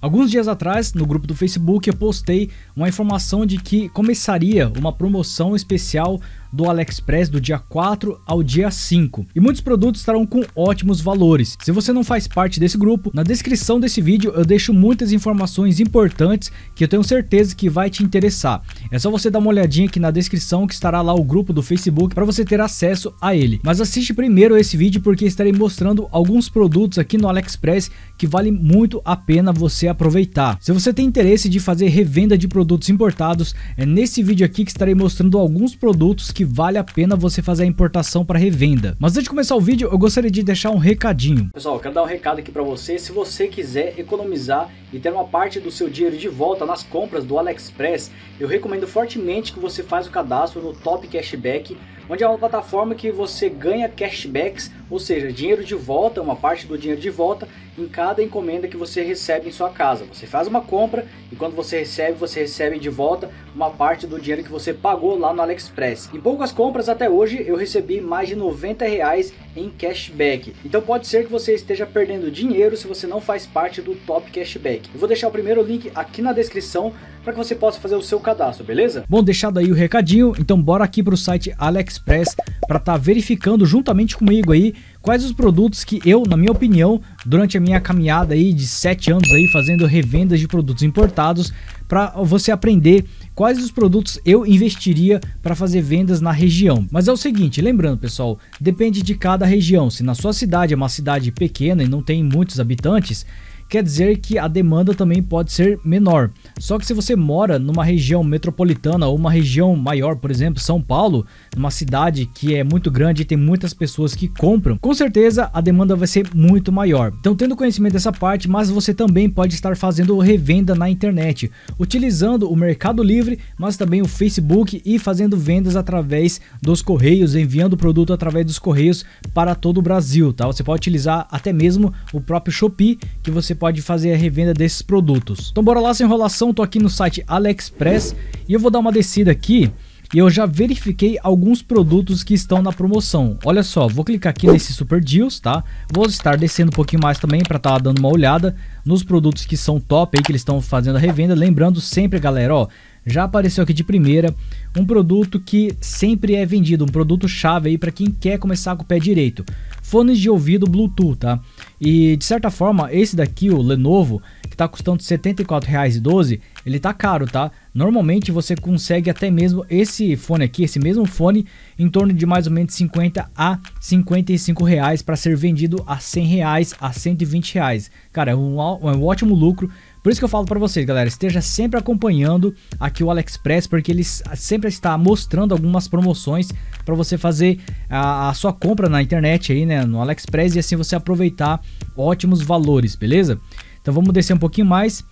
Alguns dias atrás, no grupo do Facebook, eu postei uma informação de que começaria uma promoção especial do AliExpress do dia 4 ao dia 5. E muitos produtos estarão com ótimos valores. Se você não faz parte desse grupo, na descrição desse vídeo eu deixo muitas informações importantes que eu tenho certeza que vai te interessar. É só você dar uma olhadinha aqui na descrição que estará lá o grupo do Facebook para você ter acesso a ele. Mas assiste primeiro esse vídeo porque estarei mostrando alguns produtos aqui no AliExpress que vale muito a pena você aproveitar. Se você tem interesse de fazer revenda de produtos importados, é nesse vídeo aqui que estarei mostrando alguns produtos que vale a pena você fazer a importação para revenda. Mas antes de começar o vídeo, eu gostaria de deixar um recadinho. Pessoal, quero dar um recado aqui para você, se você quiser economizar e ter uma parte do seu dinheiro de volta nas compras do AliExpress, eu recomendo fortemente que você faça o cadastro no Top Cashback onde é uma plataforma que você ganha cashbacks, ou seja, dinheiro de volta, uma parte do dinheiro de volta em cada encomenda que você recebe em sua casa. Você faz uma compra e quando você recebe, você recebe de volta uma parte do dinheiro que você pagou lá no AliExpress. Em poucas compras até hoje eu recebi mais de 90 reais em cashback. Então pode ser que você esteja perdendo dinheiro se você não faz parte do top cashback. Eu vou deixar o primeiro link aqui na descrição para que você possa fazer o seu cadastro, beleza? Bom, deixado aí o recadinho, então bora aqui para o site AliExpress para estar tá verificando juntamente comigo aí Quais os produtos que eu, na minha opinião, durante a minha caminhada aí de 7 anos aí fazendo revendas de produtos importados, para você aprender quais os produtos eu investiria para fazer vendas na região. Mas é o seguinte, lembrando pessoal, depende de cada região. Se na sua cidade é uma cidade pequena e não tem muitos habitantes, quer dizer que a demanda também pode ser menor. Só que se você mora numa região metropolitana ou uma região maior, por exemplo, São Paulo, uma cidade que é muito grande e tem muitas pessoas que compram, com certeza a demanda vai ser muito maior. Então, tendo conhecimento dessa parte, mas você também pode estar fazendo revenda na internet, utilizando o Mercado Livre, mas também o Facebook e fazendo vendas através dos correios, enviando o produto através dos correios para todo o Brasil, tá? Você pode utilizar até mesmo o próprio Shopee, que você pode fazer a revenda desses produtos. Então bora lá sem enrolação, tô aqui no site AliExpress e eu vou dar uma descida aqui e eu já verifiquei alguns produtos que estão na promoção. Olha só, vou clicar aqui nesse Super Deals, tá? Vou estar descendo um pouquinho mais também para estar tá dando uma olhada nos produtos que são top aí, que eles estão fazendo a revenda. Lembrando sempre, galera, ó, já apareceu aqui de primeira um produto que sempre é vendido, um produto chave aí para quem quer começar com o pé direito. Fones de ouvido Bluetooth, tá? E de certa forma, esse daqui, o Lenovo, que tá custando R$ 74,12, ele tá caro, tá? Normalmente você consegue até mesmo esse fone aqui, esse mesmo fone, em torno de mais ou menos 50 a 55 reais para ser vendido a 100 reais, a 120 reais. Cara, é um, é um ótimo lucro por isso que eu falo para vocês, galera, esteja sempre acompanhando aqui o AliExpress, porque ele sempre está mostrando algumas promoções para você fazer a, a, sua compra na internet aí, né, no AliExpress e assim você aproveitar ótimos valores, beleza? Então vamos descer um pouquinho mais.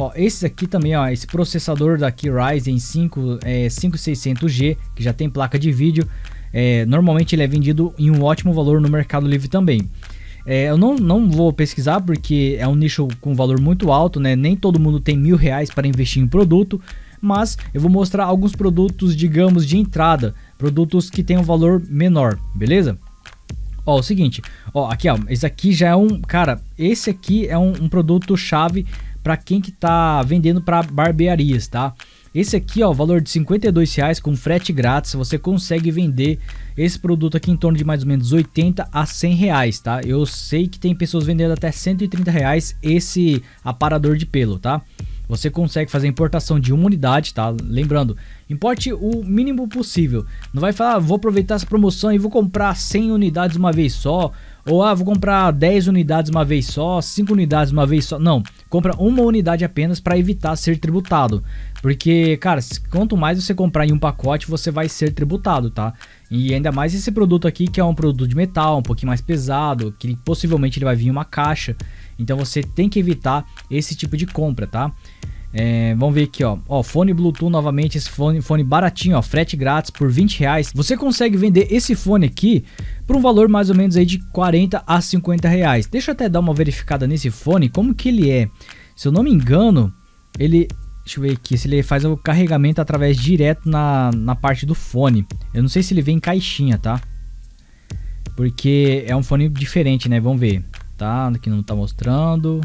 Ó, esse aqui também, ó, esse processador daqui Ryzen 5 é, 5600G, que já tem placa de vídeo, é, normalmente ele é vendido em um ótimo valor no Mercado Livre também. É, eu não, não vou pesquisar porque é um nicho com valor muito alto, né? Nem todo mundo tem mil reais para investir em produto, mas eu vou mostrar alguns produtos, digamos, de entrada, produtos que têm um valor menor, beleza? Ó, o seguinte, ó, aqui ó, esse aqui já é um, cara, esse aqui é um, um produto chave para quem que tá vendendo para barbearias, tá? Esse aqui, ó, valor de 52 reais com frete grátis, você consegue vender esse produto aqui em torno de mais ou menos 80 a 100 reais, tá? Eu sei que tem pessoas vendendo até 130 reais esse aparador de pelo, tá? Você consegue fazer importação de uma unidade, tá? Lembrando, importe o mínimo possível. Não vai falar, ah, vou aproveitar essa promoção e vou comprar 100 unidades uma vez só, ou, ah, vou comprar 10 unidades uma vez só, 5 unidades uma vez só. Não, compra uma unidade apenas para evitar ser tributado. Porque, cara, quanto mais você comprar em um pacote, você vai ser tributado, tá? E ainda mais esse produto aqui, que é um produto de metal, um pouquinho mais pesado, que possivelmente ele vai vir em uma caixa. Então você tem que evitar esse tipo de compra, tá? É, vamos ver aqui, ó. Ó, fone Bluetooth novamente, esse fone, fone baratinho, ó, frete grátis por 20 reais. Você consegue vender esse fone aqui por um valor mais ou menos aí de 40 a 50 reais. Deixa eu até dar uma verificada nesse fone, como que ele é. Se eu não me engano, ele... Deixa eu ver aqui, se ele faz o carregamento através direto na, na parte do fone. Eu não sei se ele vem em caixinha, tá? Porque é um fone diferente, né? Vamos ver. Tá, que não tá mostrando.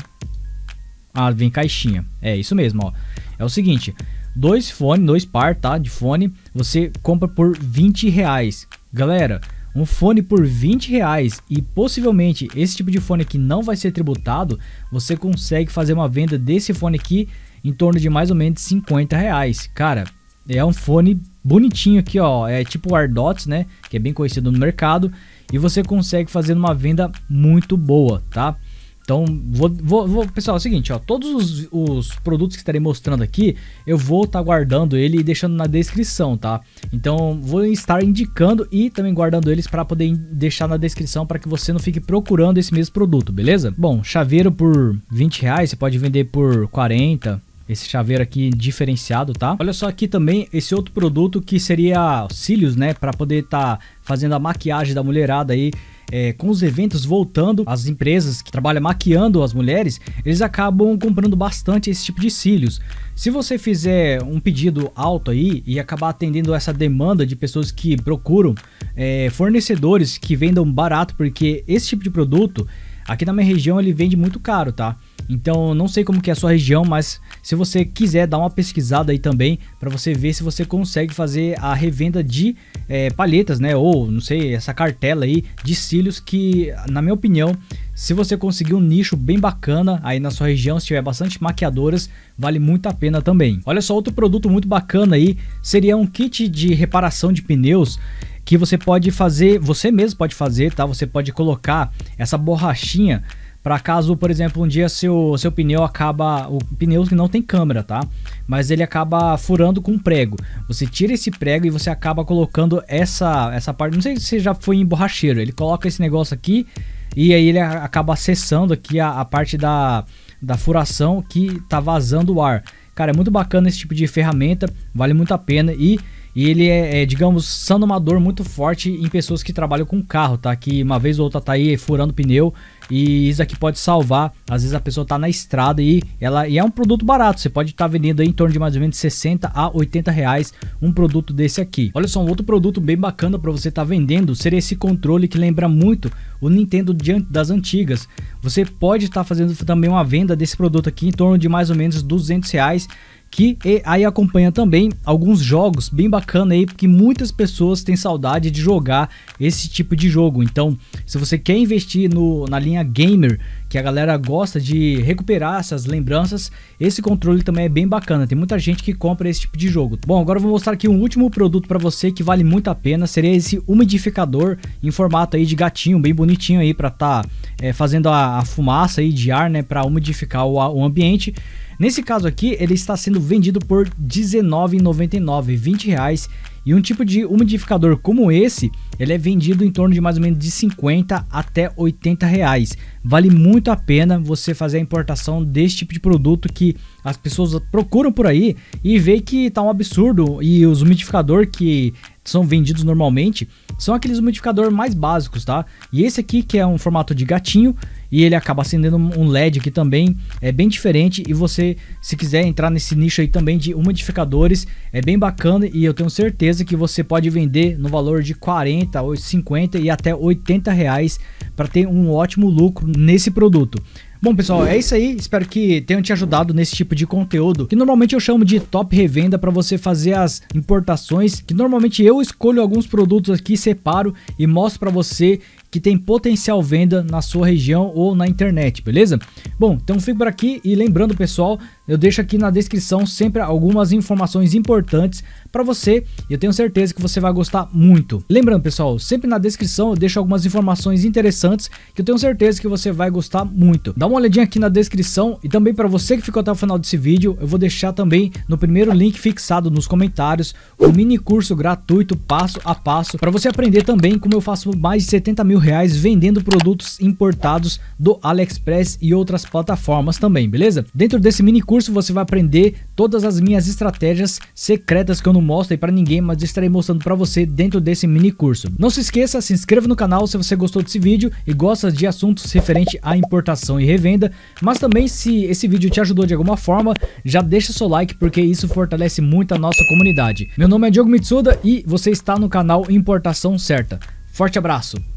Ah, vem caixinha. É isso mesmo, ó. É o seguinte, dois fone, dois par, tá? De fone, você compra por 20 reais. Galera, um fone por 20 reais e possivelmente esse tipo de fone aqui não vai ser tributado, você consegue fazer uma venda desse fone aqui em torno de mais ou menos 50 reais. Cara, é um fone bonitinho aqui, ó. É tipo o AirDots, né? Que é bem conhecido no mercado. E você consegue fazer uma venda muito boa, tá? Então, vou, vou, vou, pessoal, é o seguinte, ó, todos os, os produtos que estarei mostrando aqui, eu vou estar tá guardando ele e deixando na descrição, tá? Então, vou estar indicando e também guardando eles para poder deixar na descrição para que você não fique procurando esse mesmo produto, beleza? Bom, chaveiro por 20 reais, você pode vender por 40, esse chaveiro aqui diferenciado, tá? Olha só aqui também esse outro produto que seria cílios, né? Para poder estar tá fazendo a maquiagem da mulherada aí, é, com os eventos voltando, as empresas que trabalham maquiando as mulheres, eles acabam comprando bastante esse tipo de cílios. Se você fizer um pedido alto aí e acabar atendendo essa demanda de pessoas que procuram é, fornecedores que vendam barato, porque esse tipo de produto Aqui na minha região ele vende muito caro, tá? Então, não sei como que é a sua região, mas se você quiser dar uma pesquisada aí também para você ver se você consegue fazer a revenda de é, palhetas, né? Ou não sei, essa cartela aí de cílios que, na minha opinião, se você conseguir um nicho bem bacana aí na sua região, se tiver bastante maquiadoras, vale muito a pena também. Olha só, outro produto muito bacana aí seria um kit de reparação de pneus que você pode fazer, você mesmo pode fazer, tá? Você pode colocar essa borrachinha para caso, por exemplo, um dia seu, seu pneu acaba, o pneu que não tem câmera, tá? Mas ele acaba furando com um prego. Você tira esse prego e você acaba colocando essa essa parte, não sei se já foi em borracheiro, ele coloca esse negócio aqui e aí ele acaba acessando aqui a, a parte da, da furação que tá vazando o ar. Cara, é muito bacana esse tipo de ferramenta, vale muito a pena e e ele é, é, digamos, sendo uma dor muito forte em pessoas que trabalham com carro, tá? Que uma vez ou outra tá aí furando pneu e isso aqui pode salvar. Às vezes a pessoa tá na estrada e ela e é um produto barato. Você pode estar tá vendendo em torno de mais ou menos 60 a 80 reais um produto desse aqui. Olha só, um outro produto bem bacana para você estar tá vendendo seria esse controle que lembra muito o Nintendo diante das antigas. Você pode estar tá fazendo também uma venda desse produto aqui em torno de mais ou menos 200 reais que aí acompanha também alguns jogos bem bacana aí, porque muitas pessoas têm saudade de jogar esse tipo de jogo. Então, se você quer investir no, na linha gamer, que a galera gosta de recuperar essas lembranças. Esse controle também é bem bacana, tem muita gente que compra esse tipo de jogo. Bom, agora eu vou mostrar aqui um último produto para você que vale muito a pena, seria esse umidificador em formato aí de gatinho, bem bonitinho aí para tá é, fazendo a, a, fumaça aí de ar, né, para umidificar o, o ambiente. Nesse caso aqui, ele está sendo vendido por R$19,99, R$20,00 e um tipo de umidificador como esse, ele é vendido em torno de mais ou menos de 50 até 80 reais. Vale muito a pena você fazer a importação desse tipo de produto que as pessoas procuram por aí e veem que tá um absurdo e os umidificador que são vendidos normalmente são aqueles umidificador mais básicos, tá? E esse aqui que é um formato de gatinho e ele acaba acendendo um LED aqui também, é bem diferente e você se quiser entrar nesse nicho aí também de umidificadores, é bem bacana e eu tenho certeza que você pode vender no valor de 40 ou 50 e até 80 reais para ter um ótimo lucro nesse produto. Bom, pessoal, é isso aí. Espero que tenham te ajudado nesse tipo de conteúdo, que normalmente eu chamo de top revenda para você fazer as importações, que normalmente eu escolho alguns produtos aqui, separo e mostro para você que tem potencial venda na sua região ou na internet, beleza? Bom, então fico por aqui e lembrando pessoal, eu deixo aqui na descrição sempre algumas informações importantes para você e eu tenho certeza que você vai gostar muito. Lembrando pessoal, sempre na descrição eu deixo algumas informações interessantes que eu tenho certeza que você vai gostar muito. Dá uma olhadinha aqui na descrição e também para você que ficou até o final desse vídeo, eu vou deixar também no primeiro link fixado nos comentários o um mini curso gratuito passo a passo para você aprender também como eu faço mais de 70 mil reais vendendo produtos importados do AliExpress e outras plataformas também, beleza? Dentro desse mini curso você vai aprender todas as minhas estratégias secretas que eu não mostro aí para ninguém, mas estarei mostrando para você dentro desse mini curso. Não se esqueça, se inscreva no canal se você gostou desse vídeo e gosta de assuntos referente à importação e revenda, mas também se esse vídeo te ajudou de alguma forma, já deixa seu like porque isso fortalece muito a nossa comunidade. Meu nome é Diogo Mitsuda e você está no canal Importação Certa. Forte abraço!